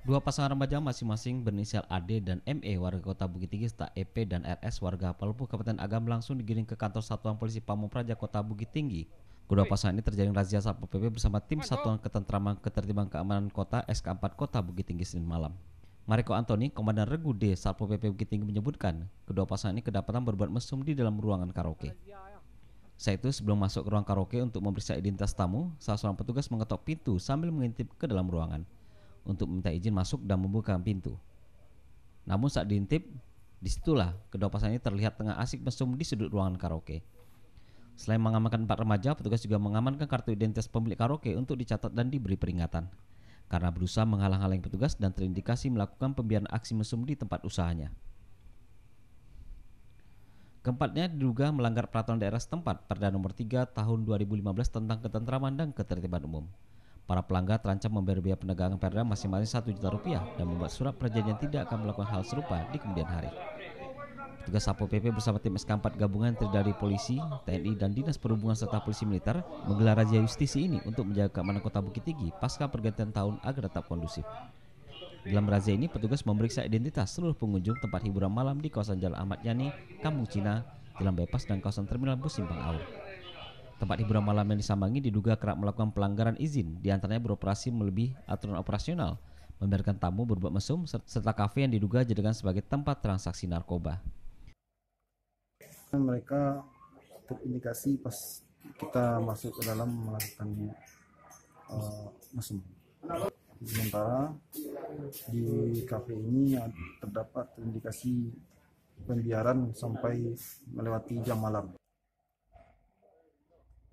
Dua pasangan remaja masing-masing berinisial AD dan ME warga Kota Bukit Tinggi serta EP dan RS warga Palepuh Kabupaten Agam langsung digiring ke kantor Satuan Polisi Pamung Praja Kota Bukit Tinggi. Kedua pasangan ini terjaring razia Satpol PP bersama tim Satuan Ketentraman Ketertiban Keamanan Kota SK4 Kota Bukit Tinggi Senin malam. Mariko Antoni, Komandan Regu D Satpol PP Bukit Tinggi menyebutkan, kedua pasangan ini kedapatan berbuat mesum di dalam ruangan karaoke. Saat itu sebelum masuk ke ruang karaoke untuk memeriksa identitas tamu, salah seorang petugas mengetok pintu sambil mengintip ke dalam ruangan untuk minta izin masuk dan membuka pintu. Namun saat diintip, disitulah kedua pasangan ini terlihat tengah asik mesum di sudut ruangan karaoke. Selain mengamankan empat remaja, petugas juga mengamankan kartu identitas pemilik karaoke untuk dicatat dan diberi peringatan. Karena berusaha menghalang-halangi petugas dan terindikasi melakukan pembiaran aksi mesum di tempat usahanya. Keempatnya diduga melanggar peraturan daerah setempat Perda nomor 3 tahun 2015 tentang ketentraman dan ketertiban umum. Para pelanggar terancam membayar biaya penegangan perda masing-masing satu juta rupiah dan membuat surat perjanjian tidak akan melakukan hal serupa di kemudian hari. Petugas Satpol PP bersama tim SK4 gabungan terdiri dari polisi, TNI, dan Dinas Perhubungan serta polisi militer menggelar razia justisi ini untuk menjaga keamanan kota Bukit Tinggi pasca pergantian tahun agar tetap kondusif. Dalam razia ini, petugas memeriksa identitas seluruh pengunjung tempat hiburan malam di kawasan Jalan Ahmad Yani, Kampung Cina, Jalan Bebas, dan kawasan Terminal Bus Simpang Aur. Tempat hiburan malam yang disambangi diduga kerap melakukan pelanggaran izin, diantaranya beroperasi melebihi aturan operasional, membiarkan tamu berbuat mesum, serta kafe yang diduga dijadikan sebagai tempat transaksi narkoba. Mereka terindikasi pas kita masuk ke dalam melakukan uh, mesum. Sementara di kafe ini terdapat indikasi pembiaran sampai melewati jam malam.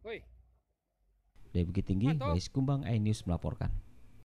Woi. Dari Bukit Tinggi, Wais Kumbang, iNews melaporkan.